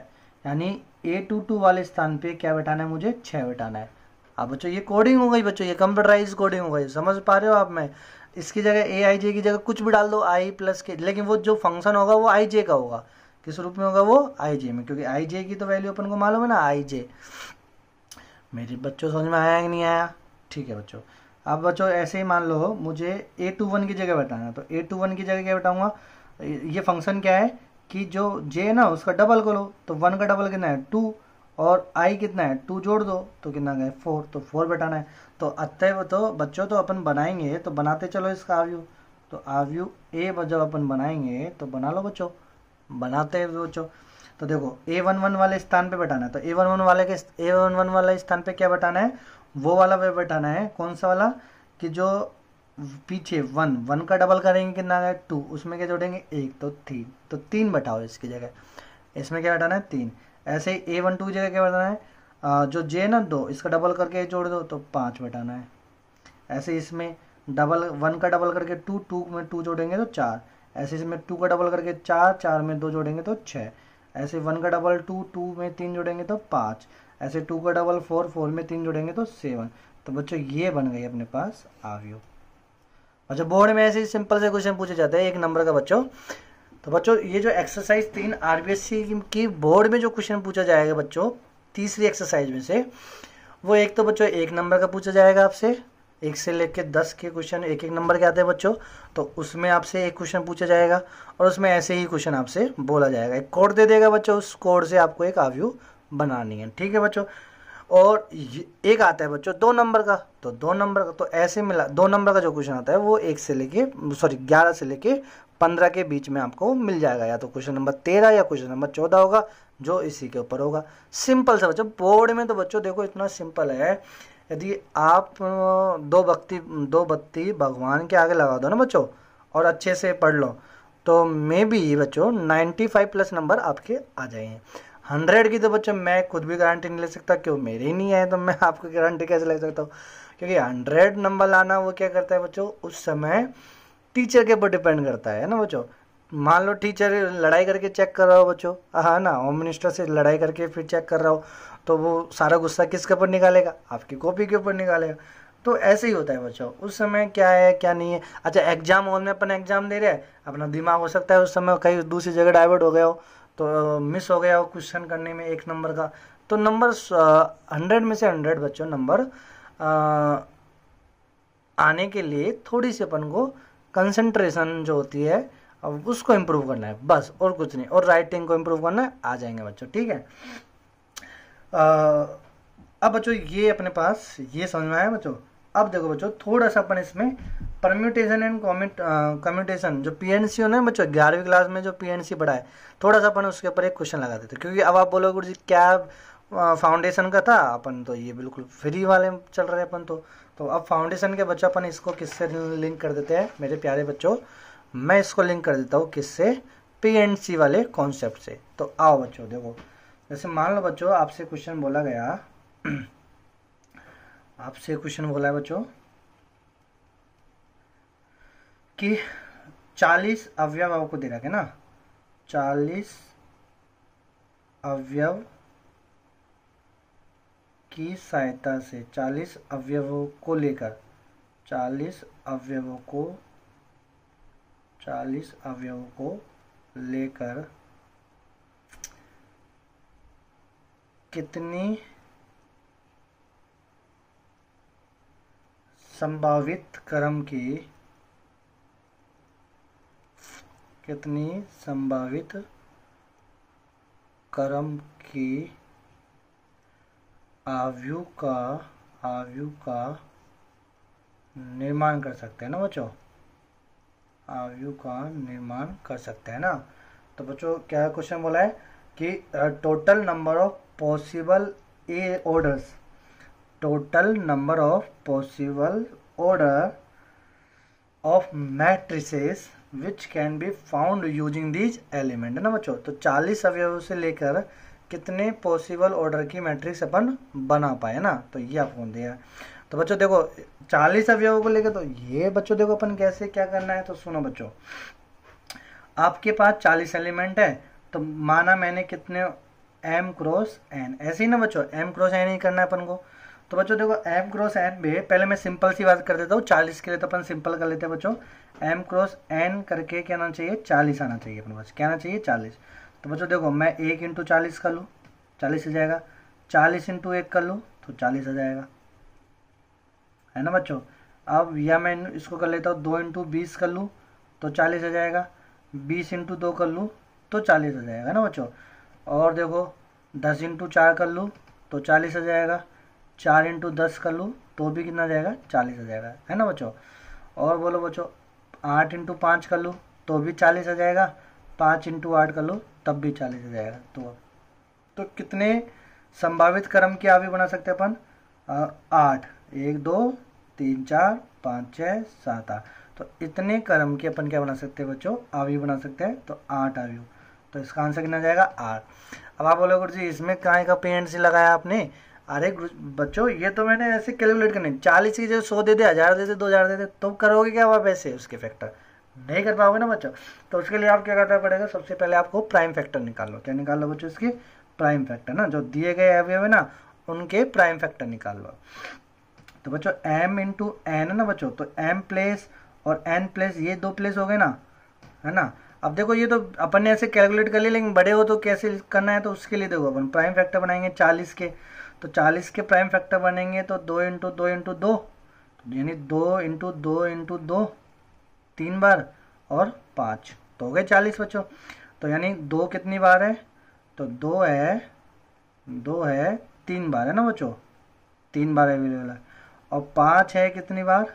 यानी ए टू टू वाले स्थान पे क्या बैठाना है मुझे छः बैठाना है अब बच्चों ये कोडिंग हो गई बच्चों ये कंप्यूटराइज कोडिंग हो गई समझ पा रहे हो आप मैं इसकी जगह ए आई जे की जगह कुछ भी डाल दो आई प्लस के लेकिन वो जो फंक्शन होगा वो आई जे का होगा किस रूप में होगा वो आई जे में क्योंकि आई जे की तो वैल्यू अपन को मालूम है ना आई जे मेरे बच्चों समझ में आया कि नहीं आया ठीक है बच्चों अब बच्चों ऐसे ही मान लो मुझे ए टू वन की जगह बताना तो ए टू वन की जगह क्या बताऊंगा ये फंक्शन क्या है कि जो जे है ना उसका डबल करो तो वन का डबल कितना है टू और आई कितना है टू जोड़ दो तो कितना गए फोर तो फोर बैठाना है तो अतः तो बच्चों तो अपन बनाएंगे तो बनाते चलो इसका आव्यू तो आव्यू ए जब अपन बनाएंगे तो बना लो बच्चों बनाते हैं बच्चों तो देखो ए वन वन वाले स्थान पे बैठाना है तो ए वन वन वाले के ए वन वन वाले स्थान पे क्या बैठाना है वो वाला वेब हटाना है कौन सा वाला कि जो पीछे वन वन का डबल करेंगे कितना है टू उसमें क्या जोड़ेंगे एक तो तीन तो तीन बैठाओ इसकी जगह इसमें क्या हटाना है तीन ऐसे ही ए वन टू की जगह क्या बताना है जो जे ना दो इसका डबल करके जोड़ दो तो पाँच बैठाना है ऐसे इसमें डबल वन का डबल करके टू टू में टू जोड़ेंगे तो चार ऐसे इसमें टू का डबल करके चार चार में दो जोड़ेंगे तो छः ऐसे वन का डबल टू टू में तीन जोड़ेंगे तो पाँच ऐसे टू का डबल फोर फोर में तीन जुड़ेंगे तो सेवन तो बच्चों ये बन गई अपने पास आवयव अच्छा बोर्ड में ऐसे सिंपल से क्वेश्चन पूछे जाते हैं एक नंबर का बच्चों तो बच्चों ये जो एक्सरसाइज तीन आरबीएससी की बोर्ड में जो क्वेश्चन पूछा जाएगा बच्चों तीसरी एक्सरसाइज में से वो एक तो बच्चों एक नंबर का पूछा जाएगा आपसे एक से लेके दस के क्वेश्चन एक एक नंबर के आते हैं बच्चों तो उसमें आपसे एक क्वेश्चन पूछा जाएगा और उसमें ऐसे ही क्वेश्चन आपसे बोला जाएगा एक कोड दे देगा बच्चों उस कोड से आपको एक आव्यू बनानी है ठीक है बच्चों और एक आता है बच्चों दो नंबर का तो दो नंबर का तो ऐसे मिला दो नंबर का जो क्वेश्चन आता है वो एक से लेके सॉरी ग्यारह से लेके पंद्रह के बीच में आपको मिल जाएगा या तो क्वेश्चन नंबर तेरह या क्वेश्चन नंबर चौदह होगा जो इसी के ऊपर होगा सिंपल सा बच्चों बोर्ड में तो बच्चों देखो इतना सिंपल है यदि आप दो बत्ती दो बत्ती भगवान के आगे लगा दो ना बच्चों और अच्छे से पढ़ लो तो मे बी बच्चों नाइन्टी फाइव प्लस नंबर आपके आ जाएंगे हंड्रेड की तो बच्चों मैं खुद भी गारंटी नहीं ले सकता क्यों मेरी ही नहीं है तो मैं आपको गारंटी कैसे ले सकता हूँ क्योंकि हंड्रेड नंबर लाना वो क्या करता है बच्चों उस समय टीचर के ऊपर डिपेंड करता है ना बच्चों मान लो टीचर लड़ाई करके चेक कर रहा हो बच्चों हाँ ना होम मिनिस्टर से लड़ाई करके फिर चेक कर रहा हो तो वो सारा गुस्सा किसके ऊपर निकालेगा आपकी कॉपी के ऊपर निकालेगा तो ऐसे ही होता है बच्चों उस समय क्या है क्या नहीं है अच्छा एग्जाम हॉल में अपन एग्जाम दे रहे हैं अपना दिमाग हो सकता है उस समय कहीं दूसरी जगह डाइवर्ट हो गया हो तो मिस हो गया वो क्वेश्चन करने में एक नंबर का तो नंबर हंड्रेड में से हंड्रेड बच्चों नंबर आने के लिए थोड़ी सी अपन को कंसंट्रेशन जो होती है अब उसको इम्प्रूव करना है बस और कुछ नहीं और राइटिंग को इम्प्रूव करना है आ जाएंगे बच्चों ठीक है आ, अब बच्चों ये अपने पास ये समझ में आया बच्चों अब देखो बच्चों थोड़ा सा अपन इसमें परम्यूटेशन एंड कम्यूटेशन जो पी एन सी होना है बच्चों ग्यारहवीं क्लास में जो पी एन सी पढ़ा है थोड़ा सा अपन उसके ऊपर एक क्वेश्चन लगा देते क्योंकि अब आप बोलोगे गुरु जी क्या फाउंडेशन का था अपन तो ये बिल्कुल फ्री वाले चल रहे अपन तो तो अब फाउंडेशन के बच्चों अपन इसको किससे लिंक कर देते हैं मेरे प्यारे बच्चों मैं इसको लिंक कर देता हूँ किससे पी एंड सी वाले कॉन्सेप्ट से तो आओ बच्चों देखो जैसे मान लो बच्चों आपसे क्वेश्चन बोला गया <clears throat> आपसे क्वेश्चन बोला है बच्चों कि चालीस अवयव आपको दे रखे ना चालीस अवयव की सहायता से चालीस अवयवों को लेकर चालीस अवयवों को चालीस अवयवों को लेकर कितनी संभावित क्रम की कितनी संभावित क्रम की आयु का आयु का निर्माण कर सकते हैं ना बच्चों आवयु का निर्माण कर सकते हैं ना तो बच्चों क्या क्वेश्चन बोला है कि total number of possible a orders total number of possible order of matrices which can be found using these element है ना बच्चों तो 40 अवयवों से लेकर कितने पॉसिबल ऑर्डर की मैट्रिक्स अपन बना पाए ना तो ये आपको दिया तो बच्चों देखो 40 अवयवों को लेकर तो ये बच्चों देखो अपन कैसे क्या करना है तो सुनो बच्चों आपके पास 40 एलिमेंट है तो माना मैंने कितने एम क्रॉस एन ऐसे ही ना बच्चों एम क्रॉस एन ही करना है अपन को तो बच्चों देखो एम क्रॉस एन में पहले मैं सिंपल सी बात कर देता हूँ चालीस के लिए तो अपन सिंपल कर लेते हैं बच्चों एम क्रॉस एन करके क्या आना चाहिए चालीस आना चाहिए अपने पास क्या आना चाहिए चालीस तो बच्चों देखो मैं एक इंटू चालीस कर लूँ चालीस आ जाएगा चालीस इंटू एक कर लूँ तो चालीस आ जाएगा है ना बच्चों अब या मैं इसको कर लेता हूँ दो इंटू बीस कर लूँ तो चालीस आ जाएगा बीस इंटू दो कर लूँ तो चालीस आ जाएगा ना बच्चों और देखो दस इंटू चार कर लूँ तो चालीस आ जाएगा चार इंटू दस कर लूँ तो भी कितना जाएगा चालीस आ जाएगा है ना बच्चों और बोलो बच्चों आठ इंटू पाँच कर लूँ तो भी चालीस आ जाएगा पाँच इंटू आठ कर लूँ तब भी चालीस आ जाएगा तो तो कितने संभावित क्रम की आवी बना सकते अपन आठ एक दो तीन चार पाँच छः सात आठ तो इतने क्रम के अपन क्या बना सकते हैं बच्चों आवी बना सकते हैं तो आठ आवी तो इसका आंसर कितना जाएगा आठ अब आप बोलोगे गुरु जी इसमें काय का पेंट से लगाया आपने अरे बच्चों ये तो मैंने ऐसे कैलकुलेट करने चालीस की जगह सौ दे दे हज़ार दे दे दो हज़ार दे दे तो करोगे क्या आप ऐसे उसके फैक्टर नहीं कर पाओगे ना बच्चों तो उसके लिए आप क्या करना पड़ेगा सबसे पहले आपको प्राइम फैक्टर निकाल लो क्या निकाल लो बच्चों इसके प्राइम फैक्टर ना जो दिए गए अवयव तो है ना उनके प्राइम फैक्टर निकाल लो तो बच्चों एम इंटू एन है ना बच्चो तो एम प्लेस और एन प्लेस ये दो प्लेस हो गए ना है ना अब देखो ये तो अपन ने ऐसे कैलकुलेट कर लिया लेकिन बड़े हो तो कैसे करना है तो उसके लिए देखो अपन प्राइम फैक्टर बनाएंगे चालीस के तो 40 के प्राइम फैक्टर बनेंगे तो दो इंटू दो इंटू दो यानी दो इंटू दो इंटू दो तीन बार और पाँच तो हो गए चालीस बच्चों तो यानी दो कितनी बार है तो दो है दो है तीन बार है ना बच्चों तीन बार अवेलेबल है और पाँच है कितनी बार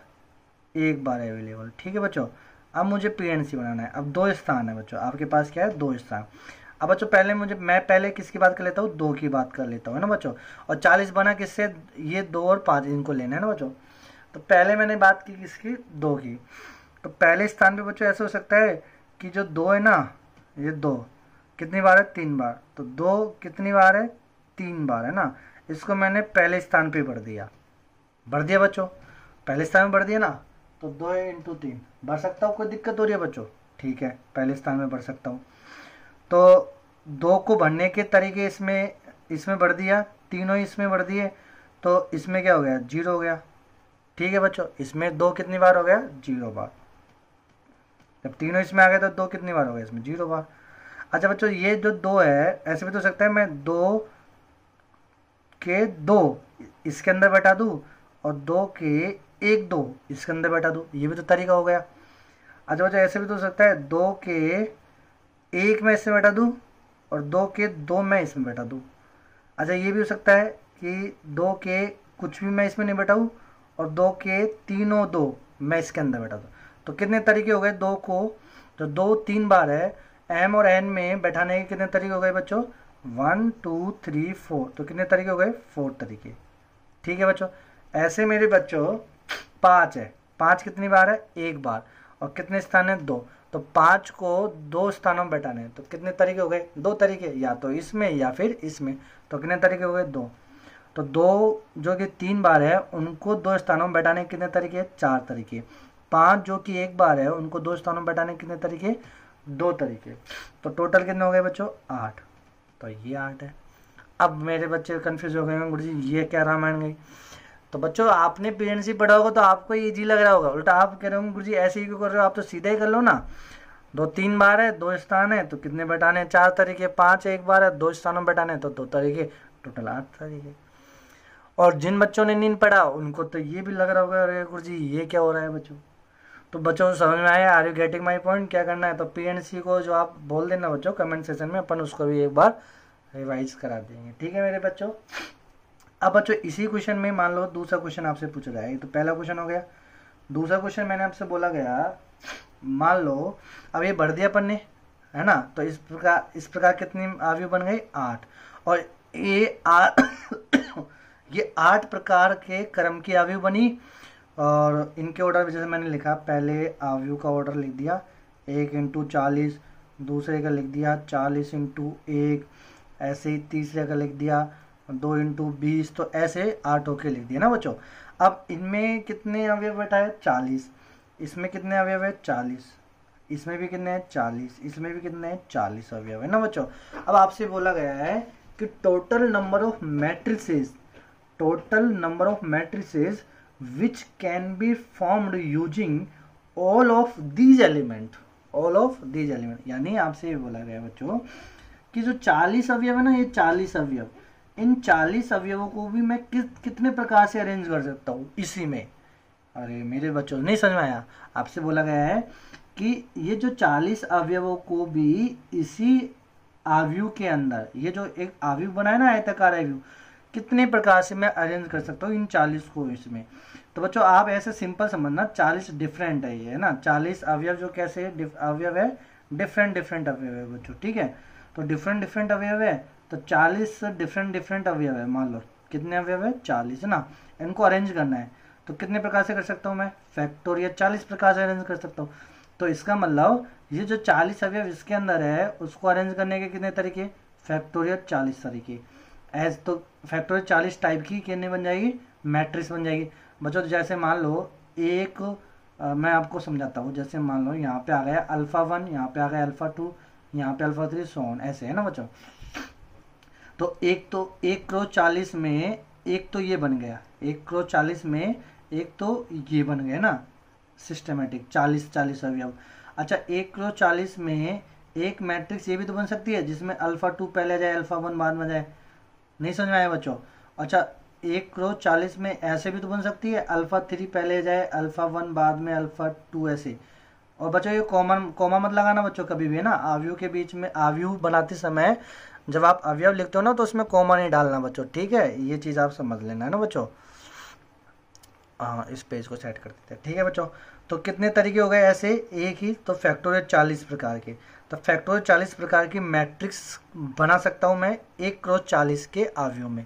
एक बार अवेलेबल ठीक है बच्चों अब मुझे पी एन सी बनाना है अब दो स्थान है बच्चों आपके पास क्या है दो स्थान अब बच्चों पहले मुझे मैं पहले किसकी बात कर लेता हूँ दो की बात कर लेता हूँ है ना बच्चों और चालीस बना किससे ये दो और पाँच इनको लेना है ना बच्चों तो पहले मैंने बात की किसकी दो की तो पहले स्थान पे बच्चों ऐसा हो सकता है कि जो दो है ना ये दो कितनी बार है तीन बार तो दो कितनी बार है तीन बार है ना इसको मैंने पहले स्थान पर बढ़ दिया बढ़ दिया बच्चों पहले स्थान में बढ़ दिया ना तो दो इंटू तीन बढ़ सकता हूँ कोई दिक्कत हो रही है बच्चों ठीक है पहले स्थान में बढ़ सकता हूँ तो दो को भरने के तरीके इसमें इसमें बढ़ दिया तीनों इसमें बढ़ दिए तो इसमें क्या हो गया जीरो हो गया ठीक है बच्चों इसमें दो कितनी बार हो गया जीरो बार जब तीनों इसमें आ गए तो दो कितनी बार हो गया इसमें जीरो बार अच्छा बच्चों ये जो दो है ऐसे भी तो सकता है मैं दो के दो इसके अंदर बैठा दूँ और दो के एक दो इसके अंदर बैठा दूँ ये भी तो तरीका हो गया अच्छा बच्चों ऐसे भी तो सकता है दो के एक मैं इसमें बैठा दूँ और दो के दो मैं इसमें बैठा दूँ अच्छा ये भी हो सकता है कि दो के कुछ भी मैं इसमें नहीं बैठाऊँ और दो के तीनों दो मैं इसके अंदर बैठा दूँ तो कितने तरीके हो गए दो को जो तो दो तीन बार है एम और एन में बैठाने के कितने तरीके हो गए बच्चों वन टू थ्री फोर तो कितने तरीके हो गए फोर तरीके ठीक है बच्चों ऐसे मेरे बच्चों पाँच है पाँच कितनी बार है एक बार और कितने स्थान है दो तो पांच को दो स्थानों में बैठाने तो कितने तरीके हो गए दो तरीके या तो इसमें या फिर इसमें तो कितने तरीके हो गए दो तो दो जो कि तीन बार है उनको दो स्थानों में बैठाने के कितने तरीके है चार तरीके पाँच जो कि एक बार है उनको दो स्थानों में बैठाने के कितने तरीके दो तरीके तो टोटल कितने हो गए बच्चों आठ तो ये आठ है अब मेरे बच्चे कंफ्यूज हो गए गुरु जी ये क्या रामायण गई तो बच्चों आपने सी पढ़ा होगा तो आपको ईजी लग रहा होगा उल्टा आप कह रहे हो गुरु जी ऐसे ही क्यों कर रहे हो आप तो सीधा ही कर लो ना दो तीन बार है दो स्थान है तो कितने बैठाने हैं चार तरीके पांच एक बार है दो स्थानों में बैठाने तो दो तरीके टोटल आठ तरीके और जिन बच्चों ने नींद पढ़ा उनको तो ये भी लग रहा होगा अरे गुरु जी ये क्या हो रहा है बच्चों तो बच्चों समझ में आया are you getting my point क्या करना है तो सी को जो आप बोल देना बच्चों कमेंट सेशन में अपन उसको भी एक बार रिवाइज करा देंगे ठीक है मेरे बच्चों अब बच्चों इसी क्वेश्चन में मान लो दूसरा क्वेश्चन आपसे पूछ रहा है तो पहला क्वेश्चन हो गया दूसरा क्वेश्चन मैंने आपसे बोला गया मान लो अब ये बढ़ दिया पन्ने है ना तो इस प्रकार इस प्रकार कितनी आयु बन गई आठ और ये आठ <coughs> ये आठ प्रकार के क्रम की आयु बनी और इनके ऑर्डर जैसे मैंने लिखा पहले आयु का ऑर्डर लिख दिया एक इंटू चालीस दूसरे का लिख दिया चालीस इंटू एक ऐसे ही तीसरे का लिख दिया दो इंटू बीस तो ऐसे आठ होके लिख दिया ना बच्चों अब इनमें कितने अवयव बैठा है चालीस इसमें कितने अवयव है चालीस इसमें भी कितने हैं चालीस इसमें भी कितने हैं चालीस अवयव है ना बच्चों अब आपसे बोला गया है कि total number of matrices total number of matrices which can be formed using all of these element all of these element यानी आपसे बोला गया है बच्चों कि जो चालीस अवयव है ना ये चालीस अवयव इन चालीस अवयवों को भी मैं किस कितने प्रकार से अरेंज कर सकता हूँ इसी में अरे मेरे बच्चों नहीं समझ में आया आपसे बोला गया है कि ये जो चालीस अवयवों को भी इसी आवयु के अंदर ये जो एक आवयु बनाया ना आयताकार आवयु कितने प्रकार से मैं अरेंज कर सकता हूँ इन चालीस को इसमें तो बच्चों आप ऐसे सिंपल समझना चालीस डिफरेंट है ये है ना चालीस अवयव जो कैसे अवयव है डिफरेंट डिफरेंट अवयव है बच्चों ठीक है तो डिफरेंट डिफरेंट अवयव है तो चालीस डिफरेंट डिफरेंट अवयव है मान लो कितने अवयव है चालीस है ना इनको अरेंज करना है तो कितने प्रकार से कर सकता हूँ मैं फैक्टोरियल चालीस प्रकार से अरेंज कर सकता हूँ तो इसका मतलब ये जो चालीस अवयव इसके अंदर है उसको अरेंज करने के कितने तरीके फैक्टोरियल चालीस तरीके एज तो फैक्टोरियल चालीस टाइप की कितनी बन जाएगी मैट्रिक्स बन जाएगी बच्चों तो जैसे मान लो एक आ, मैं आपको समझाता हूँ जैसे मान लो यहाँ पे आ गया अल्फ़ा वन यहाँ पे आ गया अल्फ़ा टू यहाँ पे अल्फ़ा थ्री सोन ऐसे है ना बच्चों तो एक तो एक करोड़ चालीस में एक तो ये बन गया एक करोड़ चालीस में एक तो ये बन गया ना सिस्टमेटिक चालीस चालीस अवयव अच्छा एक करोड़ चालीस में एक मैट्रिक्स ये भी तो बन सकती है जिसमें अल्फ़ा टू पहले जाए अल्फ़ा वन बाद में जाए नहीं समझ में आया बच्चों अच्छा एक करोड़ चालीस में ऐसे भी तो बन सकती है अल्फ़ा थ्री पहले जाए अल्फ़ा वन बाद में अल्फ़ा टू ऐसे और बच्चों ये कॉमन कॉमा मत लगाना बच्चों कभी भी है ना आवयू के बीच में आवयु बनाते समय जब आप अवयव लिखते हो ना तो उसमें कोमा नहीं डालना बच्चों ठीक है ये चीज़ आप समझ लेना है ना बच्चों हाँ इस पेज को सेट कर देते हैं ठीक है बच्चों तो कितने तरीके हो गए ऐसे एक ही तो फैक्टोरियल चालीस प्रकार के तो फैक्टोरियल चालीस प्रकार की मैट्रिक्स बना सकता हूँ मैं एक क्रॉस चालीस के अवयव में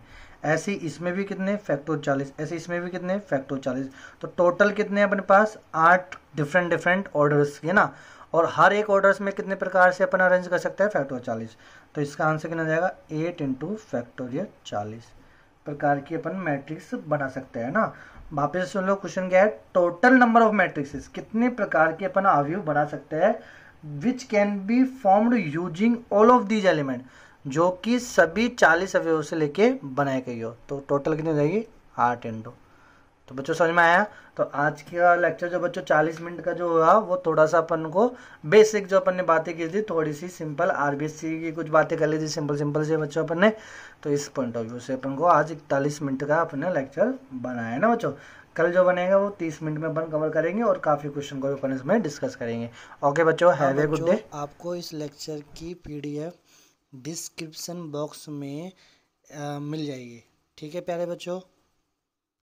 ऐसे इसमें भी कितने फैक्टोर चालीस ऐसे इसमें भी कितने फैक्टोर चालीस तो टोटल कितने हैं अपने पास आठ डिफरेंट डिफरेंट ऑर्डर्स के ना और हर एक ऑर्डर्स में कितने प्रकार से अपन अरेंज कर सकते हैं फैक्टोर चालीस तो इसका आंसर कितना जाएगा एट इंटू फैक्टोरियल चालीस प्रकार की अपन मैट्रिक्स बना सकते हैं ना वापस सुन लो क्वेश्चन क्या है टोटल नंबर ऑफ मैट्रिक्स कितने प्रकार के अपन आव्यूह बना सकते हैं which can be formed using all of these element जो कि सभी चालीस अवयवों से लेके बनाए गई हो तो टोटल कितनी हो जाएगी आठ इंटू तो बच्चों समझ में आया तो आज का लेक्चर जो बच्चों 40 मिनट का जो हुआ वो थोड़ा सा अपन को बेसिक जो अपन ने बातें की थी थोड़ी सी सिंपल आरबीएससी की कुछ बातें कर ली थी सिंपल सिंपल से बच्चों अपन ने तो इस पॉइंट ऑफ व्यू से अपन को आज इकतालीस मिनट का अपने लेक्चर बनाया ना बच्चों कल जो बनेगा वो तीस मिनट में अपन कवर करेंगे और काफ़ी क्वेश्चन को अपन इसमें डिस्कस करेंगे ओके बच्चो है गुड डे आपको इस लेक्चर की पी डिस्क्रिप्शन बॉक्स में आ, मिल जाएगी ठीक है प्यारे बच्चों